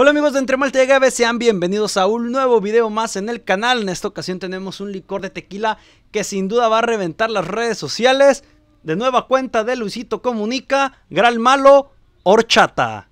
Hola amigos de Entre Malta y sean bienvenidos a un nuevo video más en el canal. En esta ocasión tenemos un licor de tequila que sin duda va a reventar las redes sociales. De nueva cuenta de Luisito Comunica, Gran Malo, Horchata.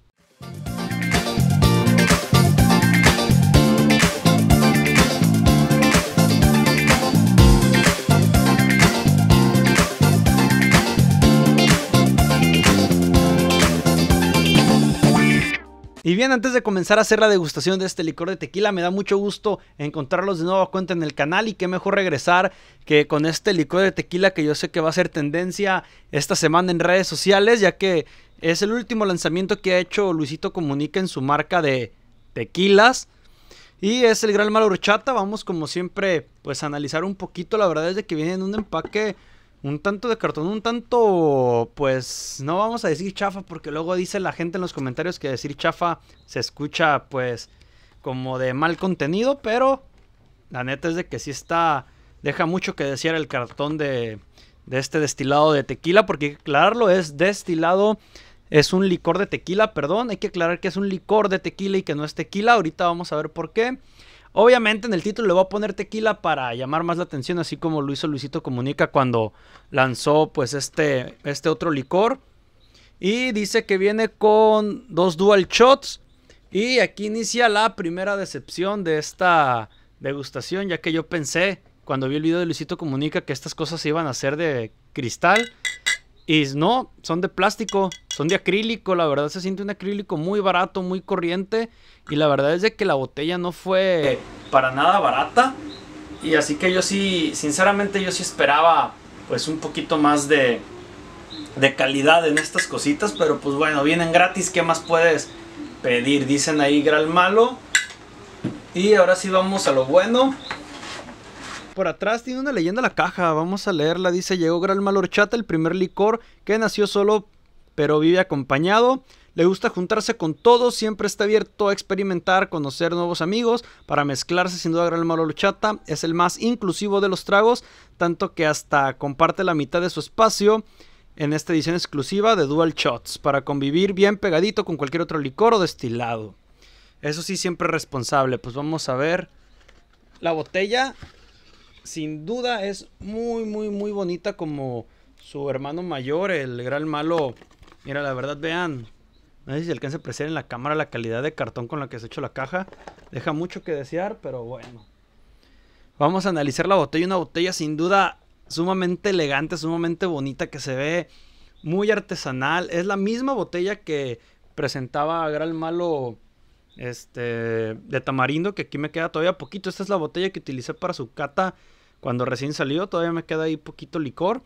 bien, antes de comenzar a hacer la degustación de este licor de tequila, me da mucho gusto encontrarlos de a cuenta en el canal y qué mejor regresar que con este licor de tequila que yo sé que va a ser tendencia esta semana en redes sociales, ya que es el último lanzamiento que ha hecho Luisito Comunica en su marca de tequilas. Y es el Gran Malo vamos como siempre pues a analizar un poquito, la verdad es de que viene en un empaque un tanto de cartón, un tanto, pues no vamos a decir chafa, porque luego dice la gente en los comentarios que decir chafa se escucha pues como de mal contenido, pero la neta es de que sí está, deja mucho que decir el cartón de, de este destilado de tequila, porque hay que aclararlo es destilado, es un licor de tequila, perdón, hay que aclarar que es un licor de tequila y que no es tequila, ahorita vamos a ver por qué. Obviamente en el título le voy a poner tequila para llamar más la atención, así como lo hizo Luisito Comunica cuando lanzó pues este, este otro licor. Y dice que viene con dos dual shots. Y aquí inicia la primera decepción de esta degustación, ya que yo pensé cuando vi el video de Luisito Comunica que estas cosas se iban a hacer de cristal y no, son de plástico, son de acrílico, la verdad se siente un acrílico muy barato, muy corriente y la verdad es de que la botella no fue para nada barata y así que yo sí, sinceramente yo sí esperaba pues un poquito más de, de calidad en estas cositas, pero pues bueno, vienen gratis, ¿qué más puedes pedir? Dicen ahí Gral Malo y ahora sí vamos a lo bueno. Por atrás tiene una leyenda la caja, vamos a leerla. Dice, llegó Gran Malorchata, el primer licor que nació solo pero vive acompañado. Le gusta juntarse con todos, siempre está abierto a experimentar, conocer nuevos amigos. Para mezclarse, sin duda, Gran Malorchata es el más inclusivo de los tragos, tanto que hasta comparte la mitad de su espacio en esta edición exclusiva de Dual Shots, para convivir bien pegadito con cualquier otro licor o destilado. Eso sí, siempre responsable. Pues vamos a ver la botella sin duda es muy, muy, muy bonita como su hermano mayor, el gran malo. Mira, la verdad, vean. No sé si se alcanza a apreciar en la cámara la calidad de cartón con la que se ha hecho la caja. Deja mucho que desear, pero bueno. Vamos a analizar la botella. Una botella sin duda sumamente elegante, sumamente bonita, que se ve muy artesanal. Es la misma botella que presentaba Gran Malo este, de tamarindo, que aquí me queda todavía poquito. Esta es la botella que utilicé para su cata cuando recién salió. Todavía me queda ahí poquito licor.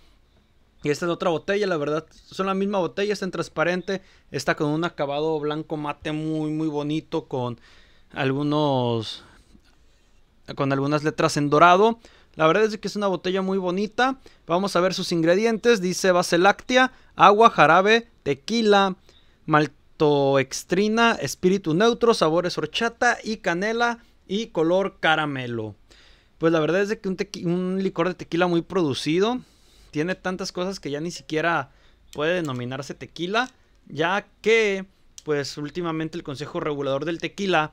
Y esta es otra botella, la verdad, son la misma botella, está en transparente, está con un acabado blanco mate muy, muy bonito, con algunos, con algunas letras en dorado. La verdad es que es una botella muy bonita. Vamos a ver sus ingredientes. Dice base láctea, agua, jarabe, tequila, maltoextrina, espíritu neutro, sabores horchata y canela y color caramelo. Pues la verdad es de que un, licor de tequila muy producido tiene tantas cosas que ya ni siquiera puede denominarse tequila, ya que pues últimamente el Consejo Regulador del Tequila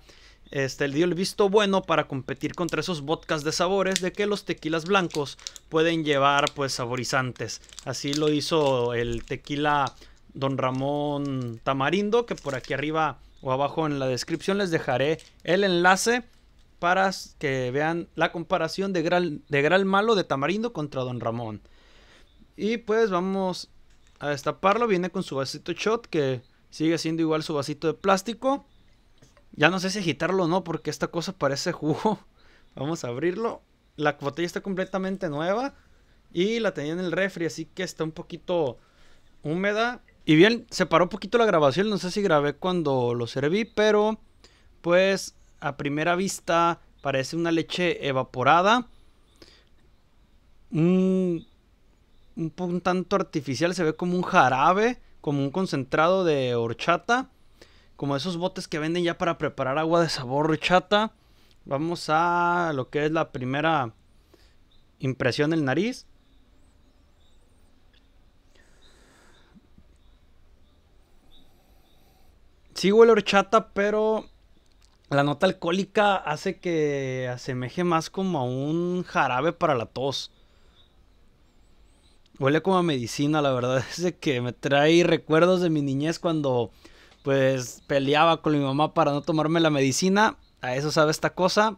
este, dio el visto bueno para competir contra esos vodkas de sabores de que los tequilas blancos pueden llevar pues saborizantes. Así lo hizo el tequila Don Ramón Tamarindo, que por aquí arriba o abajo en la descripción les dejaré el enlace para que vean la comparación de Gran, de Gran Malo de Tamarindo contra Don Ramón. Y pues vamos a destaparlo. Viene con su vasito shot que sigue siendo igual su vasito de plástico. Ya no sé si agitarlo o no porque esta cosa parece jugo. Vamos a abrirlo. La botella está completamente nueva y la tenía en el refri, así que está un poquito húmeda. Y bien, se paró un poquito la grabación, no sé si grabé cuando lo serví, pero pues a primera vista parece una leche evaporada. Un, tanto artificial, se ve como un jarabe, como un concentrado de horchata, como esos botes que venden ya para preparar agua de sabor horchata. Vamos a lo que es la primera impresión del nariz. Sí huele horchata, pero la nota alcohólica hace que asemeje más como a un jarabe para la tos. Huele como a medicina, la verdad es de que me trae recuerdos de mi niñez cuando pues peleaba con mi mamá para no tomarme la medicina. A eso sabe esta cosa.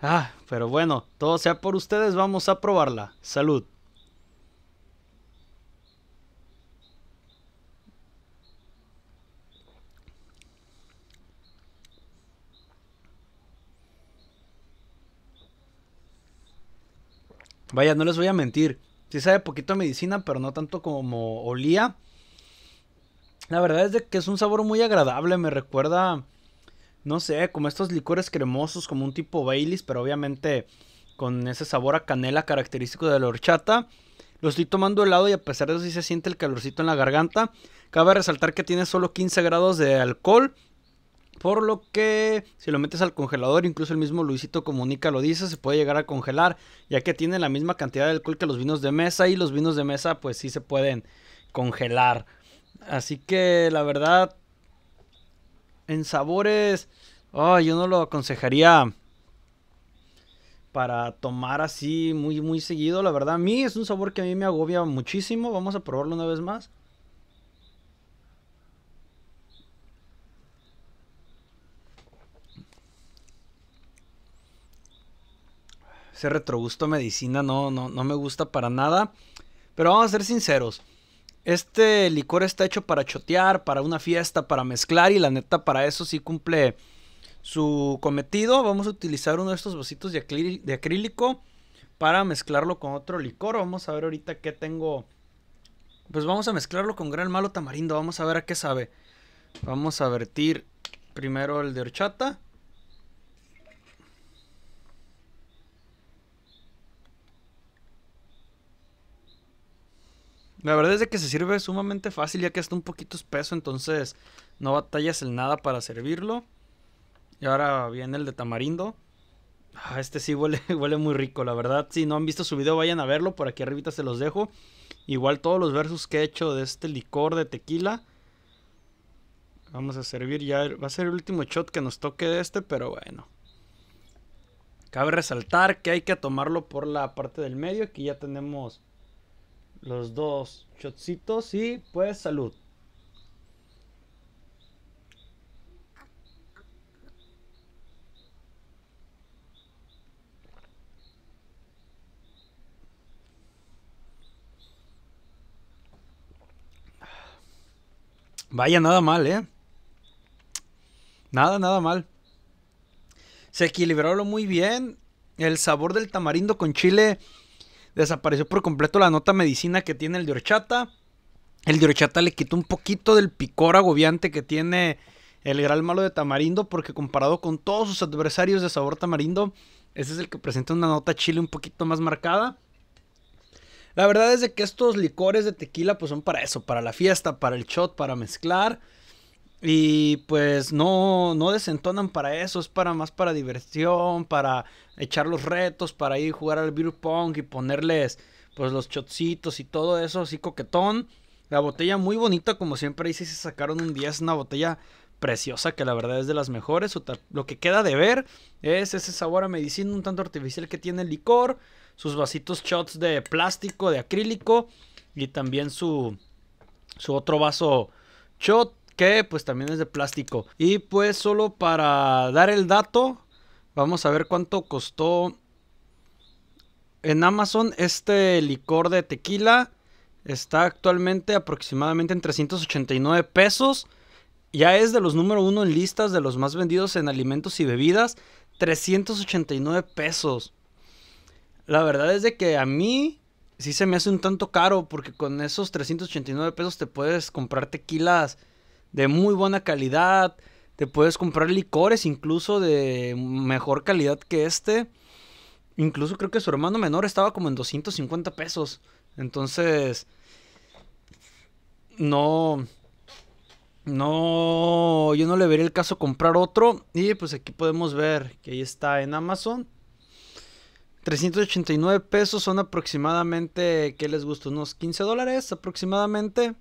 Ah, pero bueno, todo sea por ustedes, vamos a probarla. Salud. Vaya, no les voy a mentir. Sí sabe poquito a medicina, pero no tanto como olía. La verdad es de que es un sabor muy agradable. Me recuerda, no sé, como estos licores cremosos, como un tipo Baileys, pero obviamente con ese sabor a canela característico de la horchata. Lo estoy tomando helado y a pesar de eso sí se siente el calorcito en la garganta. Cabe resaltar que tiene solo 15 grados de alcohol. Por lo que si lo metes al congelador, incluso el mismo Luisito Comunica lo dice, se puede llegar a congelar, ya que tiene la misma cantidad de alcohol que los vinos de mesa y los vinos de mesa pues sí se pueden congelar. Así que la verdad, en sabores, ah, yo no lo aconsejaría para tomar así muy, muy seguido. La verdad, a mí es un sabor que a mí me agobia muchísimo. Vamos a probarlo una vez más. ese retrogusto medicina no, no, no me gusta para nada. Pero vamos a ser sinceros. Este licor está hecho para chotear, para una fiesta, para mezclar y la neta para eso sí cumple su cometido. Vamos a utilizar uno de estos vasitos de, acrílico para mezclarlo con otro licor. Vamos a ver ahorita qué tengo. Pues vamos a mezclarlo con gran malo tamarindo. Vamos a ver a qué sabe. Vamos a vertir primero el de horchata. La verdad es de que se sirve sumamente fácil ya que está un poquito espeso, entonces no batallas en nada para servirlo. Y ahora viene el de tamarindo. Ah, este sí huele, huele muy rico, la verdad. Si no han visto su video, vayan a verlo. Por aquí arribita se los dejo. Igual todos los versos que he hecho de este licor de tequila. Vamos a servir ya. Va a ser el último shot que nos toque de este, pero bueno. Cabe resaltar que hay que tomarlo por la parte del medio. Aquí ya tenemos los dos shotcitos y pues salud. Vaya, nada mal, ¿eh? Nada, nada mal. Se equilibraron muy bien. El sabor del tamarindo con chile Desapareció por completo la nota medicina que tiene el diorchata, El diorchata le quitó un poquito del picor agobiante que tiene el gran malo de tamarindo, porque comparado con todos sus adversarios de sabor tamarindo, ese es el que presenta una nota chile un poquito más marcada. La verdad es de que estos licores de tequila pues son para eso, para la fiesta, para el shot, para mezclar. Y pues no, no desentonan para eso, es para más para diversión, para echar los retos, para ir a jugar al beer pong y ponerles pues los chocitos y todo eso, así coquetón. La botella muy bonita, como siempre hice sí se sacaron un 10, una botella preciosa que la verdad es de las mejores. Lo que queda de ver es ese sabor a medicina un tanto artificial que tiene el licor, sus vasitos shots de plástico, de acrílico y también su, su otro vaso shot que pues también es de plástico. Y pues solo para dar el dato, vamos a ver cuánto costó en Amazon este licor de tequila. Está actualmente aproximadamente en 389 pesos. Ya es de los número uno en listas de los más vendidos en alimentos y bebidas. 389 pesos. La verdad es de que a mí sí se me hace un tanto caro porque con esos 389 pesos te puedes comprar tequilas de muy buena calidad. Te puedes comprar licores incluso de mejor calidad que este. Incluso creo que su hermano menor estaba como en 250 pesos. Entonces, no, no, yo no le vería el caso comprar otro. Y pues aquí podemos ver que ahí está en Amazon. 389 pesos son aproximadamente, ¿qué les gusta? Unos 15 dólares aproximadamente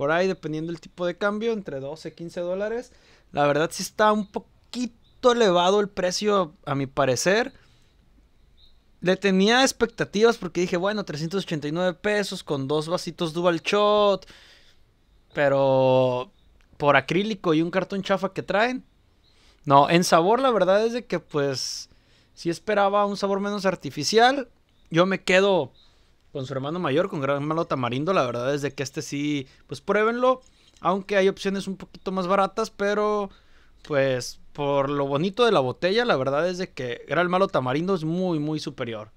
por ahí, dependiendo del tipo de cambio, entre 12 y 15 dólares. La verdad sí está un poquito elevado el precio, a mi parecer. Le tenía expectativas porque dije, bueno, 389 pesos con dos vasitos dual shot. Pero por acrílico y un cartón chafa que traen. No, en sabor la verdad es de que pues si esperaba un sabor menos artificial. Yo me quedo con su hermano mayor, con Gran Malo Tamarindo. La verdad es de que este sí, pues pruébenlo. Aunque hay opciones un poquito más baratas, pero pues por lo bonito de la botella, la verdad es de que Gran Malo Tamarindo es muy, muy superior.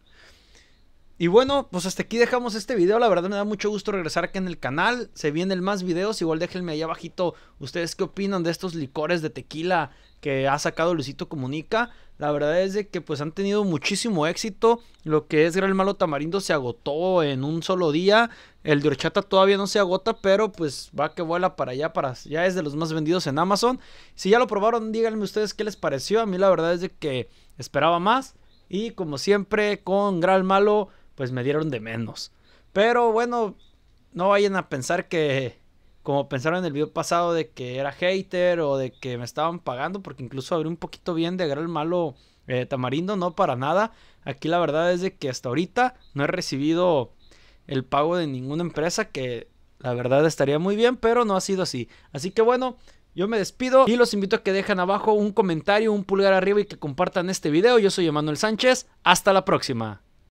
Y bueno, pues hasta aquí dejamos este video. La verdad me da mucho gusto regresar aquí en el canal. Se vienen más videos. Igual déjenme ahí abajito ustedes qué opinan de estos licores de tequila que ha sacado Luisito Comunica. La verdad es de que pues han tenido muchísimo éxito. Lo que es Gran Malo Tamarindo se agotó en un solo día. El de todavía no se agota, pero pues va que vuela para allá, para ya es de los más vendidos en Amazon. Si ya lo probaron, díganme ustedes qué les pareció. A mí la verdad es de que esperaba más. Y como siempre, con Gran Malo pues me dieron de menos. Pero bueno, no vayan a pensar que, como pensaron en el video pasado, de que era hater o de que me estaban pagando, porque incluso abrí un poquito bien de agarrar el malo eh, tamarindo, no para nada. Aquí la verdad es de que hasta ahorita no he recibido el pago de ninguna empresa, que la verdad estaría muy bien, pero no ha sido así. Así que bueno, yo me despido y los invito a que dejen abajo un comentario, un pulgar arriba y que compartan este video. Yo soy Emanuel Sánchez. Hasta la próxima.